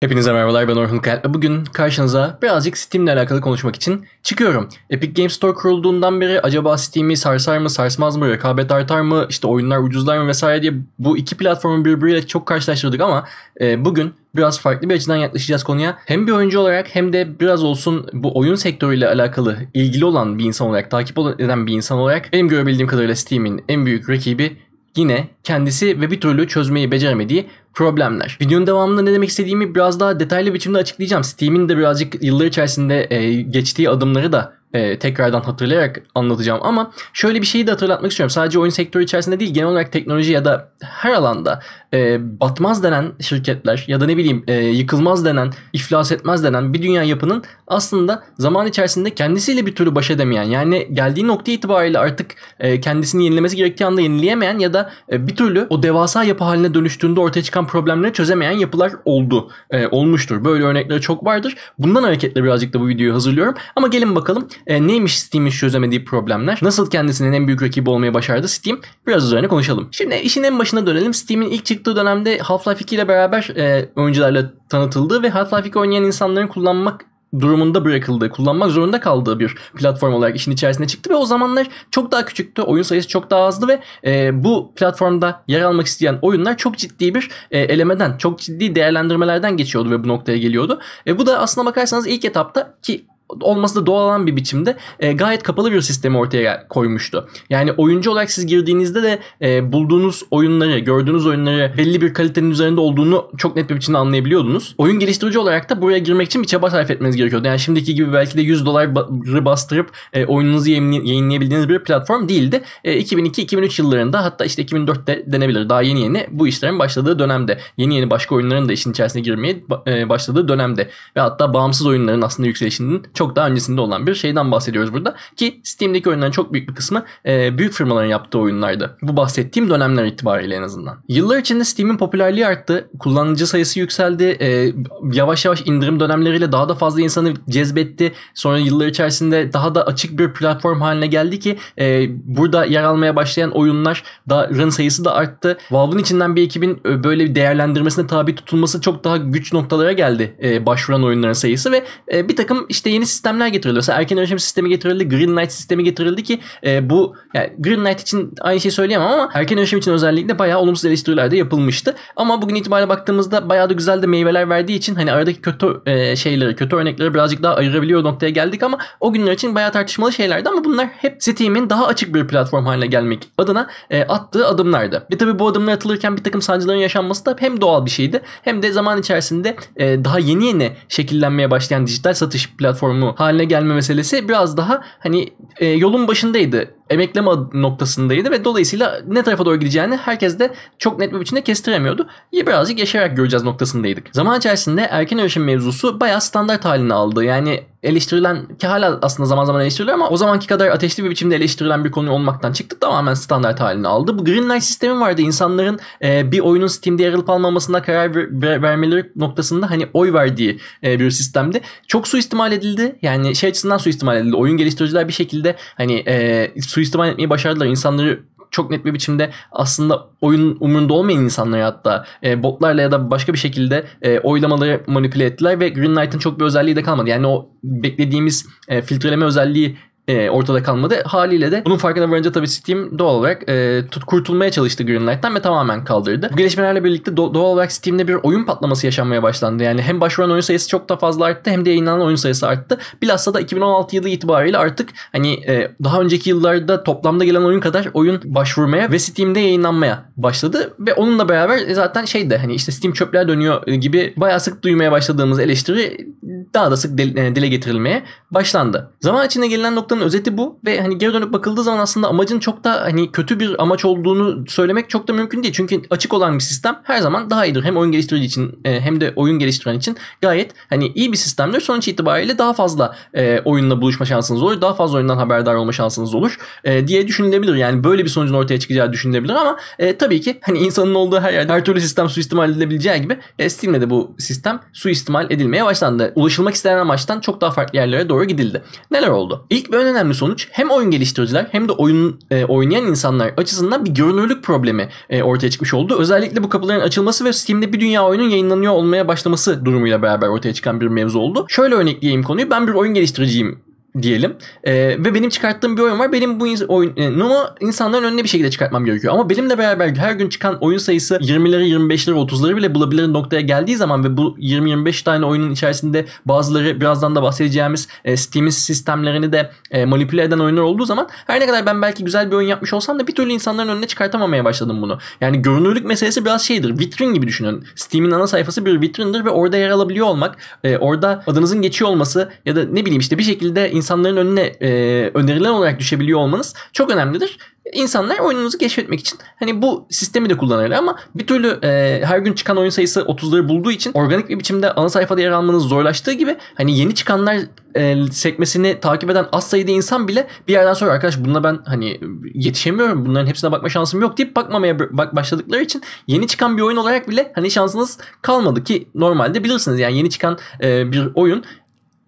Hepinize merhabalar ben Orhun Kalp ve bugün karşınıza birazcık Steam ile alakalı konuşmak için çıkıyorum. Epic Games Store kurulduğundan beri acaba Steam'i sarsar mı sarsmaz mı rekabet artar mı işte oyunlar ucuzlar mı vesaire diye bu iki platformu birbiriyle çok karşılaştırdık ama e, bugün biraz farklı bir açıdan yaklaşacağız konuya. Hem bir oyuncu olarak hem de biraz olsun bu oyun sektörüyle alakalı ilgili olan bir insan olarak takip eden bir insan olarak benim görebildiğim kadarıyla Steam'in en büyük rakibi yine kendisi ve bir türlü çözmeyi beceremediği problemler. Videonun devamında ne demek istediğimi biraz daha detaylı biçimde açıklayacağım. Steam'in de birazcık yıllar içerisinde e, geçtiği adımları da e, tekrardan hatırlayarak anlatacağım ama şöyle bir şeyi de hatırlatmak istiyorum. Sadece oyun sektörü içerisinde değil genel olarak teknoloji ya da her alanda e, batmaz denen şirketler ya da ne bileyim e, yıkılmaz denen, iflas etmez denen bir dünya yapının aslında zaman içerisinde kendisiyle bir türlü baş edemeyen yani geldiği nokta itibariyle artık e, kendisini yenilemesi gerektiği anda yenileyemeyen ya da e, bir türlü o devasa yapı haline dönüştüğünde ortaya çıkan problemleri çözemeyen yapılar oldu, e, olmuştur. Böyle örnekleri çok vardır. Bundan hareketle birazcık da bu videoyu hazırlıyorum. Ama gelin bakalım e, neymiş Steam'in çözemediği problemler? Nasıl kendisinin en büyük rakibi olmayı başardı Steam? Biraz üzerine konuşalım. Şimdi işin en başına dönelim. Steam'in ilk çıktığı çıktığı dönemde Half-Life 2 ile beraber e, oyuncularla tanıtıldığı ve Half-Life 2 oynayan insanların kullanmak durumunda bırakıldığı, kullanmak zorunda kaldığı bir platform olarak işin içerisine çıktı ve o zamanlar çok daha küçüktü. Oyun sayısı çok daha azdı ve e, bu platformda yer almak isteyen oyunlar çok ciddi bir e, elemeden, çok ciddi değerlendirmelerden geçiyordu ve bu noktaya geliyordu. E, bu da aslına bakarsanız ilk etapta ki olması da doğal olan bir biçimde e, gayet kapalı bir sistemi ortaya koymuştu. Yani oyuncu olarak siz girdiğinizde de e, bulduğunuz oyunları, gördüğünüz oyunları belli bir kalitenin üzerinde olduğunu çok net bir biçimde anlayabiliyordunuz. Oyun geliştirici olarak da buraya girmek için bir çaba sarf etmeniz gerekiyordu. Yani şimdiki gibi belki de 100 doları bastırıp e, oyununuzu yayınlayabildiğiniz bir platform değildi. E, 2002-2003 yıllarında hatta işte 2004'te denebilir. Daha yeni yeni bu işlerin başladığı dönemde. Yeni yeni başka oyunların da işin içerisine girmeye e, başladığı dönemde. Ve hatta bağımsız oyunların aslında yükselişinin çok daha öncesinde olan bir şeyden bahsediyoruz burada. Ki Steam'deki oyunların çok büyük bir kısmı e, büyük firmaların yaptığı oyunlardı. Bu bahsettiğim dönemler itibariyle en azından. Yıllar içinde Steam'in popülerliği arttı. Kullanıcı sayısı yükseldi. E, yavaş yavaş indirim dönemleriyle daha da fazla insanı cezbetti. Sonra yıllar içerisinde daha da açık bir platform haline geldi ki e, burada yer almaya başlayan oyunlar da run sayısı da arttı. Valve'ın içinden bir ekibin e, böyle bir değerlendirmesine tabi tutulması çok daha güç noktalara geldi e, başvuran oyunların sayısı ve e, bir takım işte yeni yeni sistemler getirildi. Mesela erken erişim sistemi getirildi, Green Knight sistemi getirildi ki e, bu yani Green Knight için aynı şeyi söyleyemem ama erken erişim için özellikle bayağı olumsuz eleştiriler de yapılmıştı. Ama bugün itibariyle baktığımızda bayağı da güzel de meyveler verdiği için hani aradaki kötü e, şeyleri, kötü örnekleri birazcık daha ayırabiliyor noktaya geldik ama o günler için bayağı tartışmalı şeylerdi ama bunlar hep Steam'in daha açık bir platform haline gelmek adına e, attığı adımlardı. Ve tabi bu adımlar atılırken bir takım sancıların yaşanması da hem doğal bir şeydi hem de zaman içerisinde e, daha yeni yeni şekillenmeye başlayan dijital satış platformu platformu haline gelme meselesi biraz daha hani e, yolun başındaydı emekleme noktasındaydı ve dolayısıyla ne tarafa doğru gideceğini herkes de çok net bir biçimde kestiremiyordu. Ya birazcık yaşayarak göreceğiz noktasındaydık. Zaman içerisinde erken erişim mevzusu bayağı standart halini aldı. Yani eleştirilen ki hala aslında zaman zaman eleştiriliyor ama o zamanki kadar ateşli bir biçimde eleştirilen bir konu olmaktan çıktı tamamen standart halini aldı. Bu Green Light sistemi vardı. insanların e, bir oyunun Steam'de yer almamasına karar ver, ver, vermeleri noktasında hani oy verdiği e, bir sistemdi. Çok su istimal edildi. Yani şey açısından su istimal edildi. Oyun geliştiriciler bir şekilde hani e, suistimal etmeyi başardılar. İnsanları çok net bir biçimde aslında oyun umurunda olmayan insanlara hatta e, botlarla ya da başka bir şekilde e, oylamaları manipüle ettiler ve Green Knight'ın çok bir özelliği de kalmadı. Yani o beklediğimiz e, filtreleme özelliği e, ortada kalmadı. Haliyle de bunun farkına varınca tabii Steam doğal olarak e, tut, kurtulmaya çalıştı Green ve tamamen kaldırdı. Bu gelişmelerle birlikte do- doğal olarak Steam'de bir oyun patlaması yaşanmaya başlandı. Yani hem başvuran oyun sayısı çok da fazla arttı hem de yayınlanan oyun sayısı arttı. Bilhassa da 2016 yılı itibariyle artık hani e, daha önceki yıllarda toplamda gelen oyun kadar oyun başvurmaya ve Steam'de yayınlanmaya başladı ve onunla beraber e, zaten şey de hani işte Steam çöpler dönüyor e, gibi bayağı sık duymaya başladığımız eleştiri daha da sık e, dile getirilmeye başlandı. Zaman içinde gelinen nokta şarkının özeti bu ve hani geri dönüp bakıldığı zaman aslında amacın çok da hani kötü bir amaç olduğunu söylemek çok da mümkün değil. Çünkü açık olan bir sistem her zaman daha iyidir. Hem oyun geliştirici için e, hem de oyun geliştiren için gayet hani iyi bir sistemdir. Sonuç itibariyle daha fazla e, oyunla buluşma şansınız olur. Daha fazla oyundan haberdar olma şansınız olur e, diye düşünülebilir. Yani böyle bir sonucun ortaya çıkacağı düşünülebilir ama tabii ki hani insanın olduğu her yerde her türlü sistem suistimal edilebileceği gibi Steam'de de bu sistem suistimal edilmeye başlandı. Ulaşılmak istenen amaçtan çok daha farklı yerlere doğru gidildi. Neler oldu? İlk bir en önemli sonuç hem oyun geliştiriciler hem de oyun e, oynayan insanlar açısından bir görünürlük problemi e, ortaya çıkmış oldu. Özellikle bu kapıların açılması ve Steam'de bir dünya oyunun yayınlanıyor olmaya başlaması durumuyla beraber ortaya çıkan bir mevzu oldu. Şöyle örnekleyeyim konuyu. Ben bir oyun geliştiriciyim diyelim. E, ve benim çıkarttığım bir oyun var. Benim bu in- oyunu e, insanların önüne bir şekilde çıkartmam gerekiyor. Ama benimle beraber her gün çıkan oyun sayısı 20'leri, 25'leri, 30'ları bile bulabilir noktaya geldiği zaman ve bu 20-25 tane oyunun içerisinde bazıları birazdan da bahsedeceğimiz e, Steam'in sistemlerini de e, manipüle eden oyunlar olduğu zaman her ne kadar ben belki güzel bir oyun yapmış olsam da bir türlü insanların önüne çıkartamamaya başladım bunu. Yani görünürlük meselesi biraz şeydir. Vitrin gibi düşünün. Steam'in ana sayfası bir vitrindir ve orada yer alabiliyor olmak, e, orada adınızın geçiyor olması ya da ne bileyim işte bir şekilde insanların insanların önüne e, önerilen olarak düşebiliyor olmanız çok önemlidir. İnsanlar oyununuzu keşfetmek için hani bu sistemi de kullanırlar ama bir türlü e, her gün çıkan oyun sayısı 30'ları bulduğu için organik bir biçimde ana sayfada yer almanız zorlaştığı gibi hani yeni çıkanlar e, sekmesini takip eden az sayıda insan bile bir yerden sonra arkadaş bununla ben hani yetişemiyorum bunların hepsine bakma şansım yok deyip bakmamaya bak başladıkları için yeni çıkan bir oyun olarak bile hani şansınız kalmadı ki normalde bilirsiniz yani yeni çıkan e, bir oyun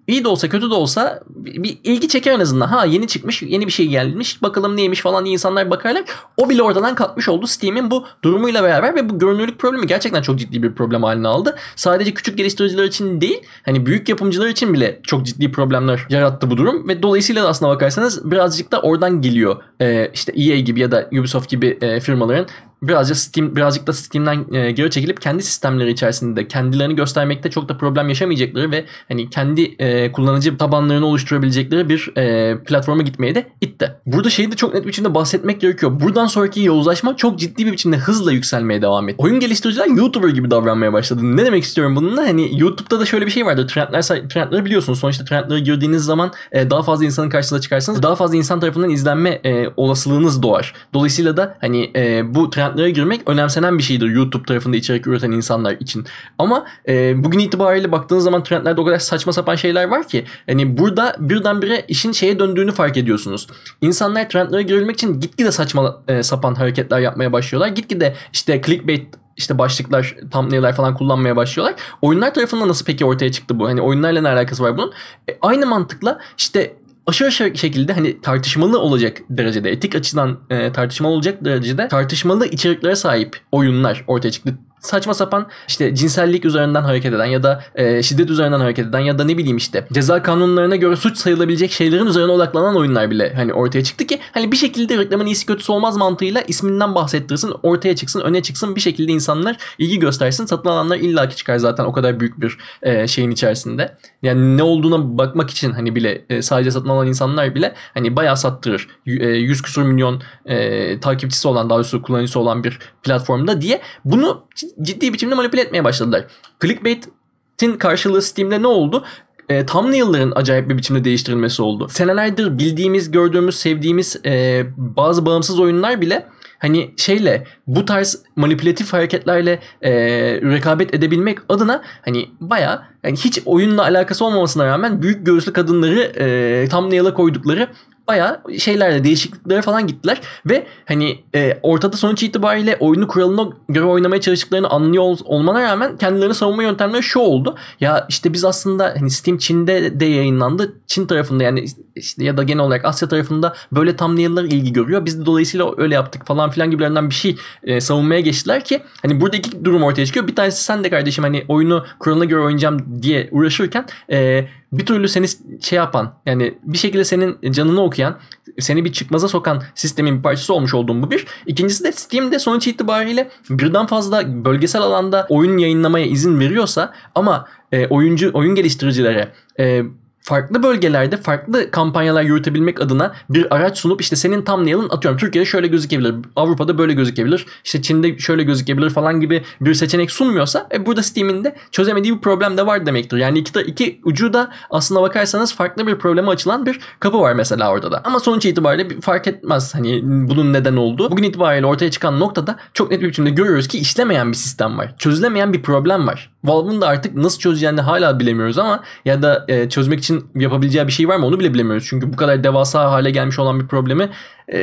İyi de olsa kötü de olsa bir ilgi çeker en azından. Ha yeni çıkmış yeni bir şey gelmiş bakalım neymiş falan diye insanlar bakarlar. O bile oradan kalkmış oldu Steam'in bu durumuyla beraber ve bu görünürlük problemi gerçekten çok ciddi bir problem haline aldı. Sadece küçük geliştiriciler için değil hani büyük yapımcılar için bile çok ciddi problemler yarattı bu durum ve dolayısıyla da aslına bakarsanız birazcık da oradan geliyor. Ee, işte EA gibi ya da Ubisoft gibi e, firmaların birazcık Steam birazcık da Steam'den e, geri çekilip kendi sistemleri içerisinde kendilerini göstermekte çok da problem yaşamayacakları ve hani kendi e, kullanıcı tabanlarını oluşturabilecekleri bir e, platforma gitmeye de itti. Burada şeyi de çok net biçimde bahsetmek gerekiyor. Buradan sonraki yozlaşma çok ciddi bir biçimde hızla yükselmeye devam etti. Oyun geliştiriciler YouTuber gibi davranmaya başladı. Ne demek istiyorum bununla? Hani YouTube'da da şöyle bir şey vardır. Trendler, trendleri biliyorsunuz. Sonuçta trendlere girdiğiniz zaman e, daha fazla insanın karşısına çıkarsanız daha fazla insan tarafından izlenme e, olasılığınız doğar. Dolayısıyla da hani e, bu trend trendlere girmek önemsenen bir şeydir YouTube tarafında içerik üreten insanlar için. Ama e, bugün itibariyle baktığınız zaman trendlerde o kadar saçma sapan şeyler var ki hani burada birdenbire işin şeye döndüğünü fark ediyorsunuz. İnsanlar trendlere girilmek için gitgide saçma e, sapan hareketler yapmaya başlıyorlar. Gitgide işte clickbait işte başlıklar, thumbnail'ler falan kullanmaya başlıyorlar. Oyunlar tarafından nasıl peki ortaya çıktı bu? Hani oyunlarla ne alakası var bunun? E, aynı mantıkla işte aşırı şekilde hani tartışmalı olacak derecede etik açıdan e, tartışmalı olacak derecede tartışmalı içeriklere sahip oyunlar ortaya çıktı saçma sapan işte cinsellik üzerinden hareket eden ya da e, şiddet üzerinden hareket eden ya da ne bileyim işte ceza kanunlarına göre suç sayılabilecek şeylerin üzerine odaklanan oyunlar bile hani ortaya çıktı ki hani bir şekilde reklamın iyisi kötüsü olmaz mantığıyla isminden bahsettirsin ortaya çıksın öne çıksın bir şekilde insanlar ilgi göstersin satın alanlar illaki çıkar zaten o kadar büyük bir e, şeyin içerisinde yani ne olduğuna bakmak için hani bile e, sadece satın alan insanlar bile hani bayağı sattırır. 100 e, küsur milyon e, takipçisi olan daha doğrusu kullanıcısı olan bir platformda diye bunu ciddi biçimde manipüle etmeye başladılar. Clickbait'in karşılığı Steam'de ne oldu? e, thumbnail'ların acayip bir biçimde değiştirilmesi oldu. Senelerdir bildiğimiz, gördüğümüz, sevdiğimiz e, bazı bağımsız oyunlar bile hani şeyle bu tarz manipülatif hareketlerle e, rekabet edebilmek adına hani baya yani hiç oyunla alakası olmamasına rağmen büyük göğüslü kadınları e, thumbnail'a koydukları bayağı şeylerde değişikliklere falan gittiler ve hani e, ortada sonuç itibariyle oyunu kuralına göre oynamaya çalıştıklarını anlıyor ol, olmana rağmen kendilerini savunma yöntemleri şu oldu. Ya işte biz aslında hani Steam Çin'de de yayınlandı. Çin tarafında yani işte ya da genel olarak Asya tarafında böyle thumbnail'lar ilgi görüyor. Biz de dolayısıyla öyle yaptık falan filan gibilerinden bir şey e, savunmaya geçtiler ki hani burada iki durum ortaya çıkıyor. Bir tanesi sen de kardeşim hani oyunu kuralına göre oynayacağım diye uğraşırken e, bir türlü seni şey yapan yani bir şekilde senin canını okuyan seni bir çıkmaza sokan sistemin bir parçası olmuş olduğum bu bir. İkincisi de Steam'de sonuç itibariyle birden fazla bölgesel alanda oyun yayınlamaya izin veriyorsa ama e, oyuncu oyun geliştiricilere e, farklı bölgelerde farklı kampanyalar yürütebilmek adına bir araç sunup işte senin tam thumbnail'ın atıyorum Türkiye'de şöyle gözükebilir, Avrupa'da böyle gözükebilir, işte Çin'de şöyle gözükebilir falan gibi bir seçenek sunmuyorsa e, burada Steam'in de çözemediği bir problem de var demektir. Yani iki, iki ucu da aslında bakarsanız farklı bir probleme açılan bir kapı var mesela orada da. Ama sonuç itibariyle fark etmez hani bunun neden olduğu. Bugün itibariyle ortaya çıkan noktada çok net bir biçimde görüyoruz ki işlemeyen bir sistem var. Çözülemeyen bir problem var. Valve'ın da artık nasıl çözeceğini hala bilemiyoruz ama ya da e, çözmek için yapabileceği bir şey var mı onu bile bilemiyoruz. Çünkü bu kadar devasa hale gelmiş olan bir problemi e,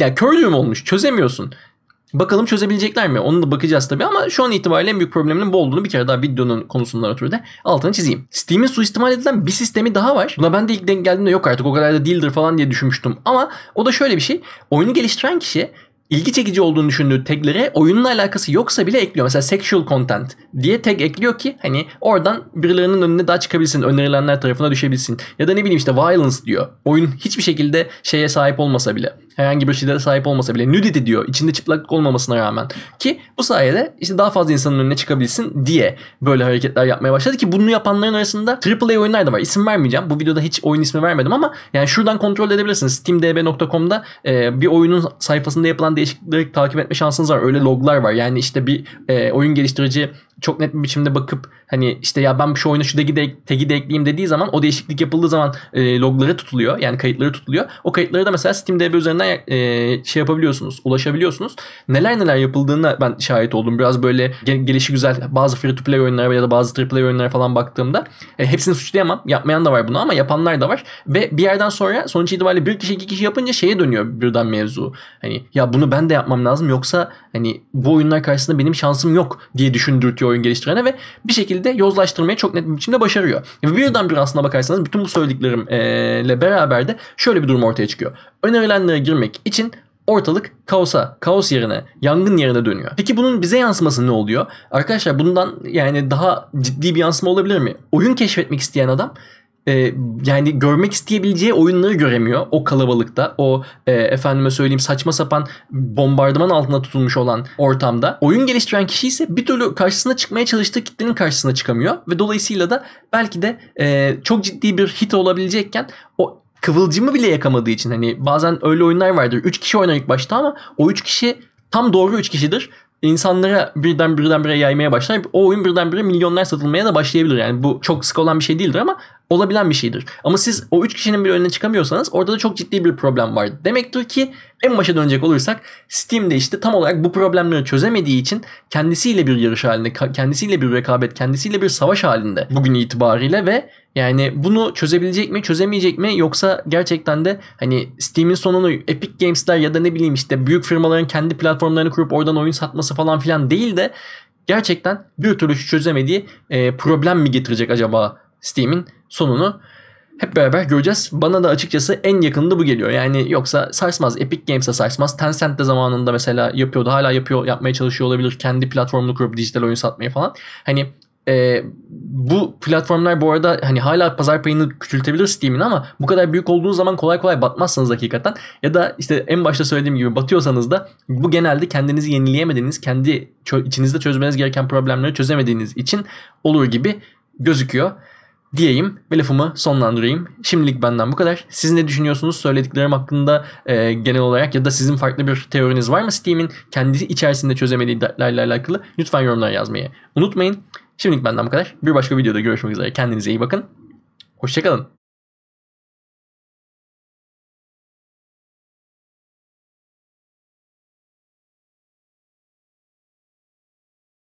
ya kör düğüm olmuş çözemiyorsun. Bakalım çözebilecekler mi? Onu da bakacağız tabii ama şu an itibariyle en büyük problemin bu olduğunu bir kere daha videonun konusundan ötürü de altını çizeyim. Steam'in suistimal edilen bir sistemi daha var. Buna ben de ilk denk geldiğimde yok artık o kadar da değildir falan diye düşünmüştüm. Ama o da şöyle bir şey. Oyunu geliştiren kişi ilgi çekici olduğunu düşündüğü taglere oyunla alakası yoksa bile ekliyor. Mesela sexual content diye tag ekliyor ki hani oradan birilerinin önüne daha çıkabilsin. Önerilenler tarafına düşebilsin. Ya da ne bileyim işte violence diyor. Oyun hiçbir şekilde şeye sahip olmasa bile herhangi bir şeylere sahip olmasa bile nudity diyor. içinde çıplaklık olmamasına rağmen. Ki bu sayede işte daha fazla insanın önüne çıkabilsin diye böyle hareketler yapmaya başladı ki bunu yapanların arasında AAA oyunlar da var. isim vermeyeceğim. Bu videoda hiç oyun ismi vermedim ama yani şuradan kontrol edebilirsiniz. steamdb.com'da e, bir oyunun sayfasında yapılan değişiklikleri takip etme şansınız var. Öyle loglar var. Yani işte bir e, oyun geliştirici çok net bir biçimde bakıp hani işte ya ben şu oyuna şu tagi de, tagi de ekleyeyim dediği zaman o değişiklik yapıldığı zaman e, logları tutuluyor. Yani kayıtları tutuluyor. O kayıtları da mesela SteamDB üzerinden e, şey yapabiliyorsunuz, ulaşabiliyorsunuz. Neler neler yapıldığına ben şahit oldum. Biraz böyle gelişi güzel bazı free to play oyunlara ya da bazı triple oyunlara falan baktığımda e, hepsini suçlayamam. Yapmayan da var bunu ama yapanlar da var. Ve bir yerden sonra sonuç itibariyle bir kişi iki kişi yapınca şeye dönüyor birden mevzu. Hani ya bunu ben de yapmam lazım yoksa hani bu oyunlar karşısında benim şansım yok diye düşündürtüyor oyun geliştirene ve bir şekilde şekilde yozlaştırmaya çok net bir biçimde başarıyor. Ve birden bir aslına bakarsanız bütün bu söylediklerimle beraber de şöyle bir durum ortaya çıkıyor. Önerilenlere girmek için ortalık kaosa, kaos yerine, yangın yerine dönüyor. Peki bunun bize yansıması ne oluyor? Arkadaşlar bundan yani daha ciddi bir yansıma olabilir mi? Oyun keşfetmek isteyen adam e, yani görmek isteyebileceği oyunları göremiyor o kalabalıkta. O e, efendime söyleyeyim saçma sapan bombardıman altında tutulmuş olan ortamda. Oyun geliştiren kişi ise bir türlü karşısına çıkmaya çalıştığı kitlenin karşısına çıkamıyor ve dolayısıyla da belki de e, çok ciddi bir hit olabilecekken o kıvılcımı bile yakamadığı için hani bazen öyle oyunlar vardır. 3 kişi oynar ilk başta ama o 3 kişi tam doğru 3 kişidir insanlara birden birden bire yaymaya başlar. O oyun birden bire milyonlar satılmaya da başlayabilir. Yani bu çok sık olan bir şey değildir ama olabilen bir şeydir. Ama siz o 3 kişinin bir önüne çıkamıyorsanız orada da çok ciddi bir problem var. Demektir ki en başa dönecek olursak Steam'de işte tam olarak bu problemleri çözemediği için kendisiyle bir yarış halinde, kendisiyle bir rekabet, kendisiyle bir savaş halinde bugün itibariyle ve yani bunu çözebilecek mi, çözemeyecek mi yoksa gerçekten de hani Steam'in sonunu Epic Games'ler ya da ne bileyim işte büyük firmaların kendi platformlarını kurup oradan oyun satması falan filan değil de gerçekten bir türlü çözemediği e, problem mi getirecek acaba Steam'in sonunu hep beraber göreceğiz. Bana da açıkçası en yakında bu geliyor. Yani yoksa sarsmaz. Epic Games'e sarsmaz. Tencent de zamanında mesela yapıyordu. Hala yapıyor, yapmaya çalışıyor olabilir. Kendi platformunu kurup dijital oyun satmayı falan. Hani e, bu platformlar bu arada hani hala pazar payını küçültebilir Steam'in ama bu kadar büyük olduğu zaman kolay kolay batmazsınız hakikaten. Ya da işte en başta söylediğim gibi batıyorsanız da bu genelde kendinizi yenileyemediğiniz, kendi içinizde çözmeniz gereken problemleri çözemediğiniz için olur gibi gözüküyor diyeyim ve lafımı sonlandırayım. Şimdilik benden bu kadar. Siz ne düşünüyorsunuz söylediklerim hakkında e, genel olarak ya da sizin farklı bir teoriniz var mı Steam'in kendisi içerisinde çözemediği dertlerle alakalı? Lütfen yorumlara yazmayı unutmayın. Şimdilik benden bu kadar. Bir başka videoda görüşmek üzere. Kendinize iyi bakın. Hoşçakalın.